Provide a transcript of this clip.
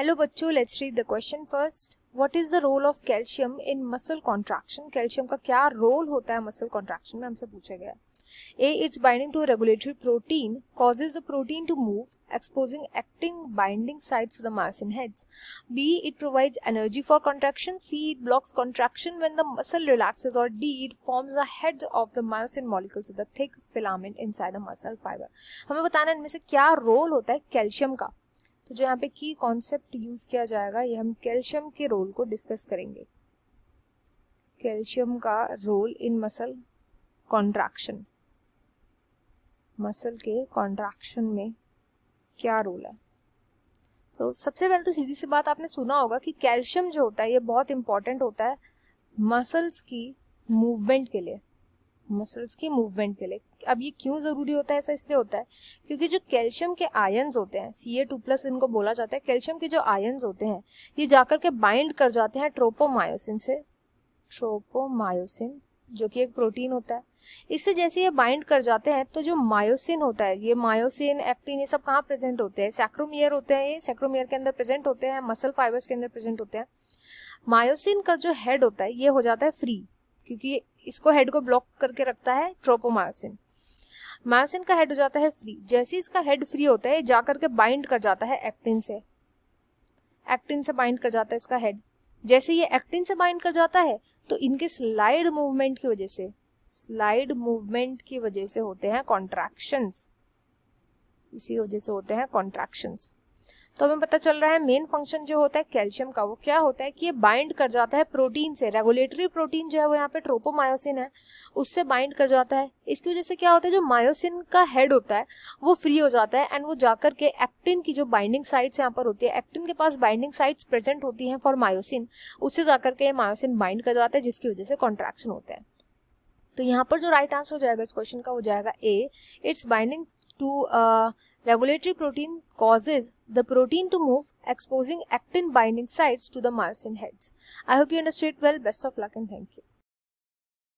Hello बच्चों let's read the question first. What is the role of calcium in muscle contraction? Calcium का क्या role होता है muscle contraction में हमसे पूछा गया A. It's binding to a regulatory protein causes the protein to move, exposing acting binding sites to the myosin heads. B. It provides energy for contraction. C. It blocks contraction when the muscle relaxes. Or D. It forms a head of the myosin molecules, the thick filament inside the muscle fiber. हमें बताना इनमें से क्या role होता है calcium का तो जो यहाँ पे की कॉन्सेप्ट यूज किया जाएगा ये हम कैल्शियम के रोल को डिस्कस करेंगे कैल्शियम का role in muscle contraction muscle के कॉन्ट्रैक्शन में क्या रोल है तो सबसे पहले तो सीधी सी बात आपने सुना होगा कि कैल्शियम जो होता है ये बहुत इंपॉर्टेंट होता है मसल्स की मूवमेंट के लिए मसल्स के मूवमेंट के लिए अब ये क्यों ज़रूरी होता है ऐसा इसलिए होता है क्योंकि जो कैल्शियम के आयन्स होते हैं सी ए टू प्लस इनको बोला जाता है कैल्शियम के जो आयन्स होते हैं ये जाकर के बाइंड कर जाते हैं ट्रोपोमायोसिन से ट्रोपोमायोसिन जो कि एक प्रोटीन होता है इससे जैसे ये बाइंड कर जाते हैं तो जो मायोसिन होता है ये मायोसिन एक्टिन ये सब कहाँ प्रेजेंट होते हैं सैक्रोमियर होते हैं ये सैक्रोमियर के अंदर प्रेजेंट होते हैं मसल फाइबर्स के अंदर प्रेजेंट होते हैं मायोसिन का जो हेड होता है ये हो जाता है फ्री क्योंकि इसको हेड को ब्लॉक करके रखता है ट्रोपोमायोसिन मायोसिन का हेड हो जाता है फ्री जैसे इसका हेड फ्री होता है जाकर के बाइंड कर जाता है एक्टिन से एक्टिन से बाइंड कर जाता है इसका हेड जैसे ये एक्टिन से बाइंड कर जाता है तो इनके स्लाइड मूवमेंट की वजह से स्लाइड मूवमेंट की वजह से होते हैं कॉन्ट्रैक्शंस इसी वजह से होते हैं कॉन्ट्रैक्शंस तो हमें पता चल रहा है मेन फंक्शन जो होता है कैल्शियम का वो क्या होता है कि ये बाइंड कर जाता है प्रोटीन से रेगुलेटरी प्रोटीन जो है वो यहाँ पे ट्रोपोमायोसिन है उससे बाइंड कर जाता है इसकी वजह से क्या होता है जो मायोसिन का हेड होता है वो फ्री हो जाता है एंड वो जाकर के एक्टिन की जो बाइंडिंग साइट्स यहाँ पर होती है एक्टिन के पास बाइंडिंग साइट्स प्रेजेंट होती हैं फॉर मायोसिन उससे जाकर के मायोसिन बाइंड कर जाता है जिसकी वजह से कॉन्ट्रैक्शन होता है तो यहाँ पर जो राइट आंसर हो जाएगा इस क्वेश्चन का हो जाएगा A it's binding to a uh, regulatory protein causes the protein to move, exposing actin binding sites to the myosin heads. I hope you understood well. Best of luck and thank you.